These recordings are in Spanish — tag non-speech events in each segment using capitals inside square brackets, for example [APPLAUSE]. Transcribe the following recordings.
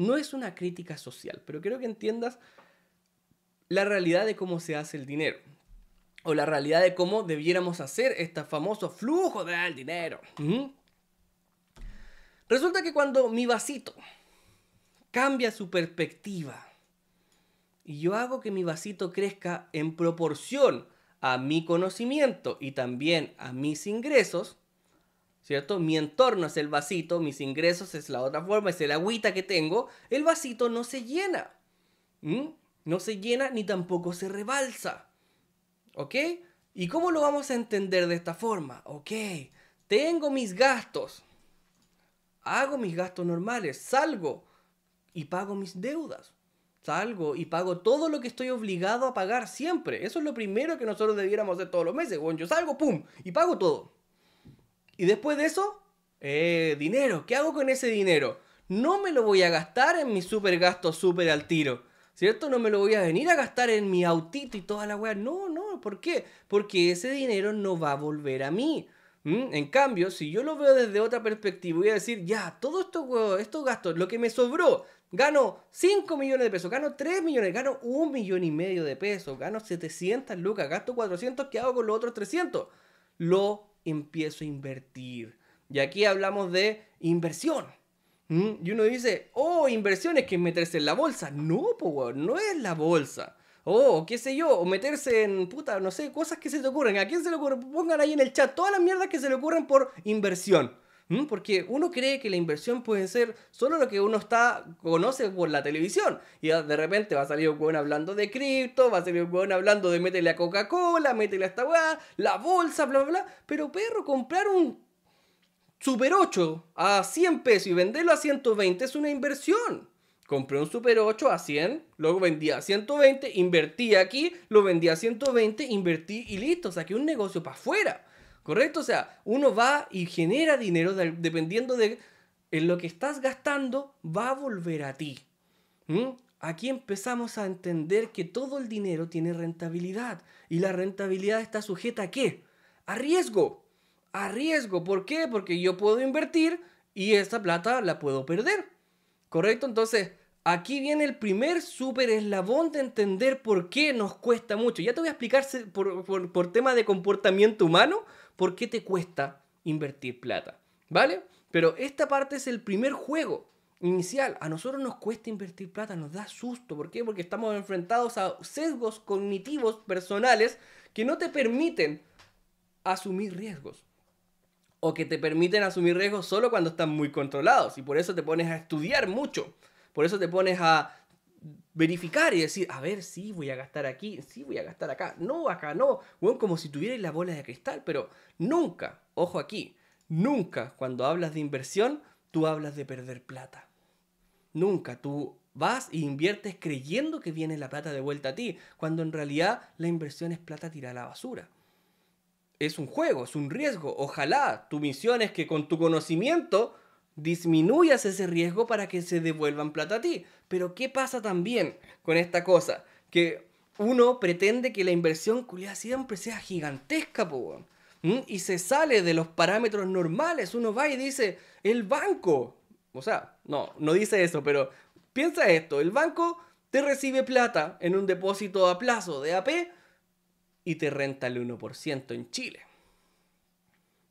No es una crítica social, pero quiero que entiendas la realidad de cómo se hace el dinero. O la realidad de cómo debiéramos hacer este famoso flujo del dinero. Resulta que cuando mi vasito cambia su perspectiva y yo hago que mi vasito crezca en proporción a mi conocimiento y también a mis ingresos, ¿cierto? Mi entorno es el vasito, mis ingresos es la otra forma, es el agüita que tengo. El vasito no se llena. No se llena ni tampoco se rebalsa. ¿Ok? ¿Y cómo lo vamos a entender de esta forma? Ok, tengo mis gastos. Hago mis gastos normales, salgo y pago mis deudas. Salgo y pago todo lo que estoy obligado a pagar siempre. Eso es lo primero que nosotros debiéramos hacer todos los meses. Bueno, yo salgo, ¡pum! Y pago todo. Y después de eso, eh, dinero, ¿qué hago con ese dinero? No me lo voy a gastar en mi super gasto super al tiro. ¿Cierto? No me lo voy a venir a gastar en mi autito y toda la weá. No, no, ¿por qué? Porque ese dinero no va a volver a mí. En cambio, si yo lo veo desde otra perspectiva, voy a decir, ya, todo esto, estos gastos, lo que me sobró, gano 5 millones de pesos, gano 3 millones, gano 1 millón y medio de pesos, gano 700 lucas, gasto 400, ¿qué hago con los otros 300? Lo empiezo a invertir. Y aquí hablamos de inversión. Y uno dice, oh, inversión es que meterse en la bolsa. No, no es la bolsa. O oh, qué sé yo, o meterse en puta, no sé, cosas que se te ocurren. ¿A quién se le ocurre? Pongan ahí en el chat todas las mierdas que se le ocurren por inversión. ¿Mm? Porque uno cree que la inversión puede ser solo lo que uno está, conoce por la televisión. Y de repente va a salir un weón hablando de cripto, va a salir un weón hablando de métele a Coca-Cola, métele a esta weá, la bolsa, bla, bla, bla. Pero perro, comprar un Super 8 a 100 pesos y venderlo a 120 es una inversión. Compré un Super 8 a 100, luego vendí a 120, invertí aquí, lo vendí a 120, invertí y listo, saqué un negocio para afuera. ¿correcto? O sea, uno va y genera dinero dependiendo de en lo que estás gastando, va a volver a ti. ¿Mm? Aquí empezamos a entender que todo el dinero tiene rentabilidad y la rentabilidad está sujeta a qué? A riesgo. A riesgo. ¿Por qué? Porque yo puedo invertir y esta plata la puedo perder. ¿Correcto? Entonces, Aquí viene el primer super eslabón de entender por qué nos cuesta mucho. Ya te voy a explicar por, por tema de comportamiento humano por qué te cuesta invertir plata. ¿Vale? Pero esta parte es el primer juego inicial. A nosotros nos cuesta invertir plata, nos da susto. ¿Por qué? Porque estamos enfrentados a sesgos cognitivos personales que no te permiten asumir riesgos. O que te permiten asumir riesgos solo cuando están muy controlados. Y por eso te pones a estudiar mucho. Por eso te pones a verificar y decir, a ver, sí, voy a gastar aquí, sí, voy a gastar acá, no, acá no, bueno, como si tuvieras la bola de cristal, pero nunca, ojo aquí, nunca cuando hablas de inversión, tú hablas de perder plata. Nunca, tú vas e inviertes creyendo que viene la plata de vuelta a ti, cuando en realidad la inversión es plata tirada a la basura. Es un juego, es un riesgo. Ojalá tu misión es que con tu conocimiento disminuyas ese riesgo para que se devuelvan plata a ti. Pero ¿qué pasa también con esta cosa? Que uno pretende que la inversión culiada siempre sea gigantesca, ¿Mm? y se sale de los parámetros normales. Uno va y dice, el banco, o sea, no, no dice eso, pero piensa esto, el banco te recibe plata en un depósito a plazo de AP y te renta el 1% en Chile.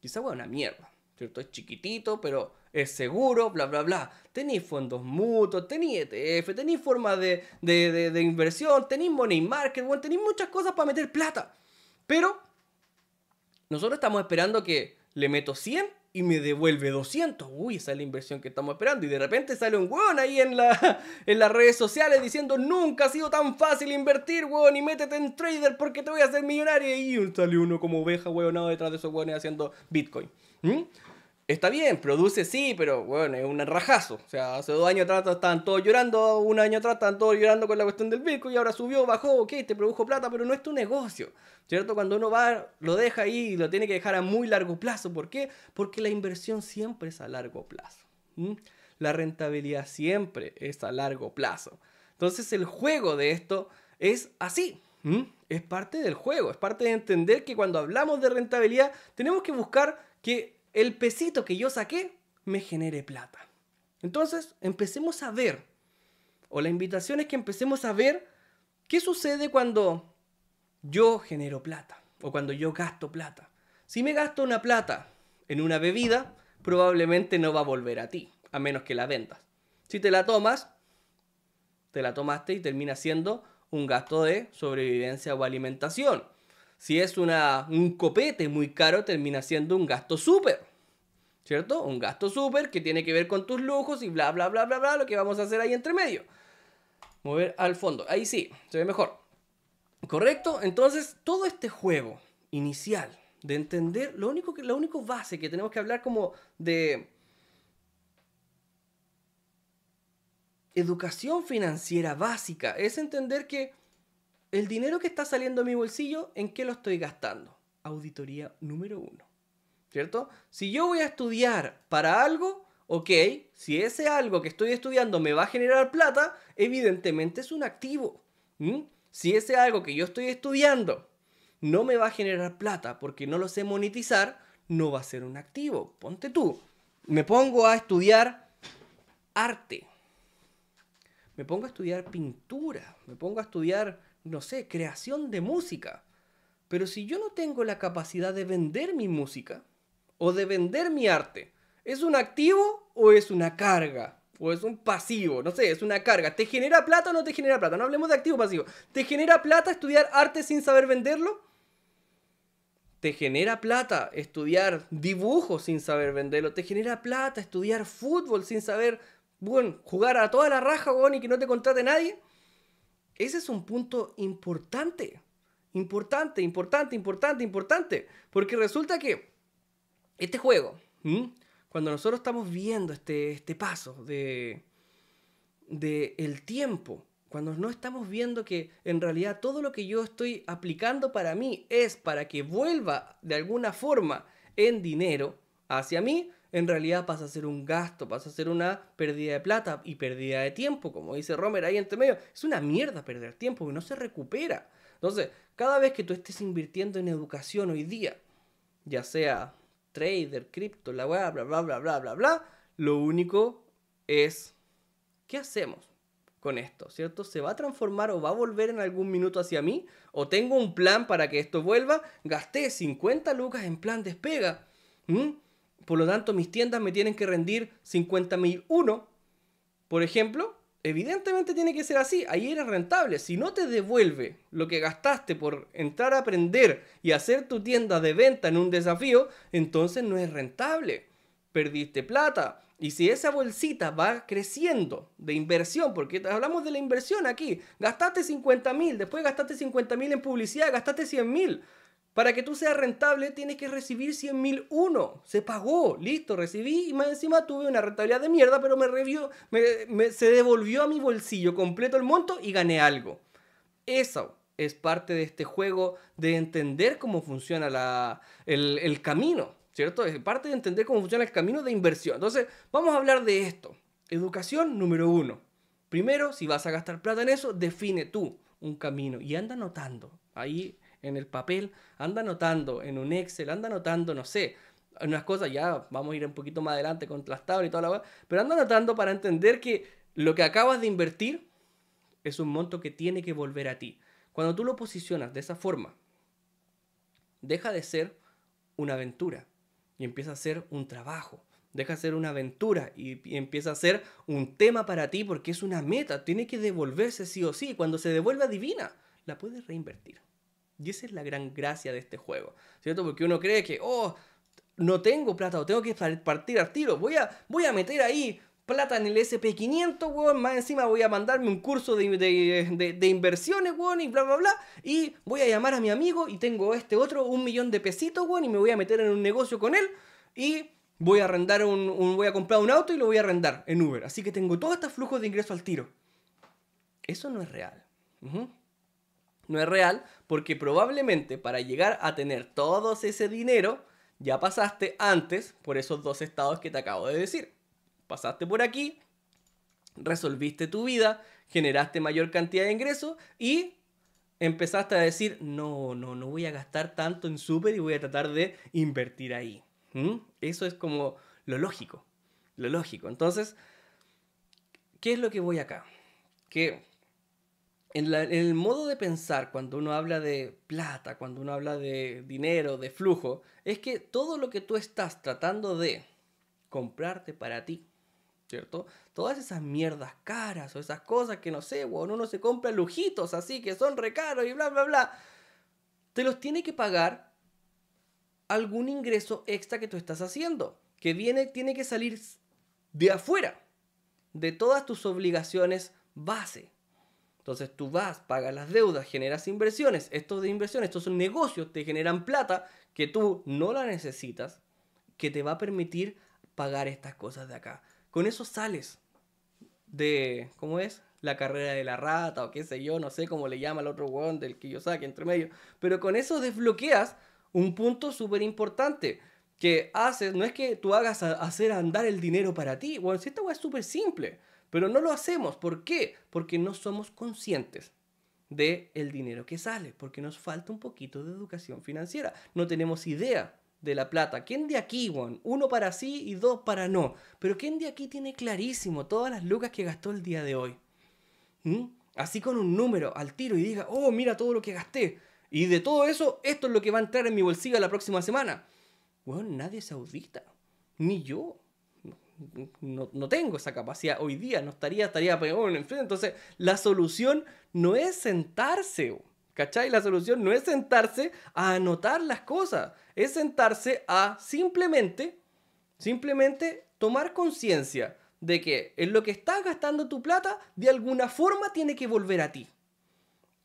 Y esa una mierda, ¿cierto? Es chiquitito, pero es seguro, bla, bla, bla. Tenéis fondos mutuos, tenéis ETF, tenéis formas de, de, de, inversión, tenéis money market, bueno, tenéis muchas cosas para meter plata. Pero nosotros estamos esperando que le meto 100 y me devuelve 200. Uy, esa es la inversión que estamos esperando. Y de repente sale un weón ahí en, la, [LAUGHS] en las redes sociales diciendo nunca ha sido tan fácil invertir, weón, y métete en trader porque te voy a hacer millonario. Y sale uno como oveja, weonado detrás de esos weones haciendo Bitcoin. ¿Mm? Está bien, produce sí, pero bueno, es un rajazo. O sea, hace dos años atrás estaban todos llorando, un año atrás estaban todos llorando con la cuestión del Bitcoin y ahora subió, bajó, ok, te produjo plata, pero no es tu negocio. ¿Cierto? Cuando uno va, lo deja ahí y lo tiene que dejar a muy largo plazo. ¿Por qué? Porque la inversión siempre es a largo plazo. La rentabilidad siempre es a largo plazo. Entonces el juego de esto es así. Es parte del juego, es parte de entender que cuando hablamos de rentabilidad tenemos que buscar que el pesito que yo saqué me genere plata. Entonces, empecemos a ver, o la invitación es que empecemos a ver qué sucede cuando yo genero plata, o cuando yo gasto plata. Si me gasto una plata en una bebida, probablemente no va a volver a ti, a menos que la vendas. Si te la tomas, te la tomaste y termina siendo un gasto de sobrevivencia o alimentación si es una, un copete muy caro, termina siendo un gasto súper. ¿Cierto? Un gasto súper que tiene que ver con tus lujos y bla, bla, bla, bla, bla, lo que vamos a hacer ahí entre medio. Mover al fondo. Ahí sí, se ve mejor. ¿Correcto? Entonces, todo este juego inicial de entender, lo único, que, la única base que tenemos que hablar como de educación financiera básica es entender que el dinero que está saliendo de mi bolsillo, ¿en qué lo estoy gastando? Auditoría número uno. ¿Cierto? Si yo voy a estudiar para algo, ok, si ese algo que estoy estudiando me va a generar plata, evidentemente es un activo. Si ese algo que yo estoy estudiando no me va a generar plata porque no lo sé monetizar, no va a ser un activo. Ponte tú, me pongo a estudiar arte, me pongo a estudiar pintura, me pongo a estudiar no sé, creación de música. Pero si yo no tengo la capacidad de vender mi música o de vender mi arte, ¿es un activo o es una carga? O es un pasivo, no sé, es una carga. ¿Te genera plata o no te genera plata? No hablemos de activo o pasivo. ¿Te genera plata estudiar arte sin saber venderlo? ¿Te genera plata estudiar dibujo sin saber venderlo? ¿Te genera plata estudiar fútbol sin saber, bueno, jugar a toda la raja, bueno, y que no te contrate nadie? Ese es un punto importante, importante, importante, importante, importante, porque resulta que este juego, cuando nosotros estamos viendo este, este paso del de el tiempo, cuando no estamos viendo que en realidad todo lo que yo estoy aplicando para mí es para que vuelva de alguna forma en dinero hacia mí, en realidad pasa a ser un gasto, pasa a ser una pérdida de plata y pérdida de tiempo, como dice Romer ahí entre medio. Es una mierda perder tiempo que no se recupera. Entonces, cada vez que tú estés invirtiendo en educación hoy día, ya sea trader, cripto, la weá, bla, bla, bla, bla, bla, bla, lo único es, ¿qué hacemos con esto? ¿Cierto? ¿Se va a transformar o va a volver en algún minuto hacia mí? ¿O tengo un plan para que esto vuelva? Gasté 50 lucas en plan despega. ¿Mm? Por lo tanto, mis tiendas me tienen que rendir Uno, por ejemplo. Evidentemente tiene que ser así. Ahí era rentable. Si no te devuelve lo que gastaste por entrar a aprender y hacer tu tienda de venta en un desafío, entonces no es rentable. Perdiste plata. Y si esa bolsita va creciendo de inversión, porque hablamos de la inversión aquí, gastaste 50.000, mil, después gastaste 50.000 mil en publicidad, gastaste 100 mil. Para que tú seas rentable tienes que recibir 100.001. Se pagó, listo, recibí y más encima tuve una rentabilidad de mierda, pero me, revió, se devolvió a mi bolsillo completo el monto y gané algo. Eso es parte de este juego de entender cómo funciona la, el, camino, ¿cierto? Es parte de entender cómo funciona el camino de inversión. Entonces, vamos a hablar de esto. Educación número uno. Primero, si vas a gastar plata en eso, define tú un camino y anda notando Ahí en el papel, anda anotando en un Excel, anda anotando, no sé, unas cosas, ya vamos a ir un poquito más adelante con las y toda la pero anda anotando para entender que lo que acabas de invertir es un monto que tiene que volver a ti. Cuando tú lo posicionas de esa forma, deja de ser una aventura y empieza a ser un trabajo. Deja de ser una aventura y, empieza a ser un tema para ti porque es una meta. Tiene que devolverse sí o sí. Cuando se devuelve divina, la puedes reinvertir. Y esa es la gran gracia de este juego, ¿cierto? Porque uno cree que, oh, no tengo plata o tengo que partir al tiro, voy a, voy a meter ahí plata en el SP500, weón, más encima voy a mandarme un curso de, inversiones, weón, y bla, bla, bla, y voy a llamar a mi amigo y tengo este otro un millón de pesitos, weón, y me voy a meter en un negocio con él y voy a arrendar un, voy a comprar un auto y lo voy a arrendar en Uber. Así que tengo todo este flujo de ingreso al tiro. Eso no es real no es real porque probablemente para llegar a tener todo ese dinero ya pasaste antes por esos dos estados que te acabo de decir. Pasaste por aquí, resolviste tu vida, generaste mayor cantidad de ingresos y empezaste a decir, no, no, no voy a gastar tanto en súper y voy a tratar de invertir ahí. Eso es como lo lógico, lo lógico. Entonces, ¿qué es lo que voy acá? ¿Qué? el modo de pensar, cuando uno habla de plata, cuando uno habla de dinero, de flujo, es que todo lo que tú estás tratando de comprarte para ti, ¿cierto? Todas esas mierdas caras o esas cosas que no sé, bueno, uno se compra lujitos así que son recaros y bla, bla, bla, te los tiene que pagar algún ingreso extra que tú estás haciendo, que viene, tiene que salir de afuera, de todas tus obligaciones base entonces tú vas, pagas las deudas, generas inversiones. Estos de inversiones, estos son negocios, te generan plata que tú no la necesitas, que te va a permitir pagar estas cosas de acá. Con eso sales de, ¿cómo es? La carrera de la rata o qué sé yo, no sé cómo le llama el otro weón del que yo saque entre medio. Pero con eso desbloqueas un punto súper importante que haces, no es que tú hagas hacer andar el dinero para ti. Bueno, si esta weá es súper simple. Pero no lo hacemos. ¿Por qué? Porque no somos conscientes del dinero que sale, porque nos falta un poquito de educación financiera. No tenemos idea de la plata. ¿Quién de aquí, one? Uno para sí y dos para no. Pero ¿quién de aquí tiene clarísimo todas las lucas que gastó el día de hoy? ¿Mm? Así con un número al tiro y diga, oh, mira todo lo que gasté. Y de todo eso, esto es lo que va a entrar en mi bolsillo la próxima semana. Bueno, nadie se audita. Ni yo no, tengo esa capacidad hoy día, no estaría, estaría peor, en frente. Entonces, la solución no es sentarse, ¿cachai? La solución no es sentarse a anotar las cosas, es sentarse a simplemente, simplemente tomar conciencia de que en lo que estás gastando tu plata, de alguna forma tiene que volver a ti.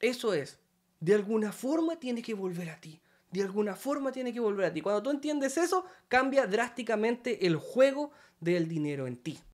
Eso es, de alguna forma tiene que volver a ti. De alguna forma tiene que volver a ti. Cuando tú entiendes eso, cambia drásticamente el juego del dinero en ti.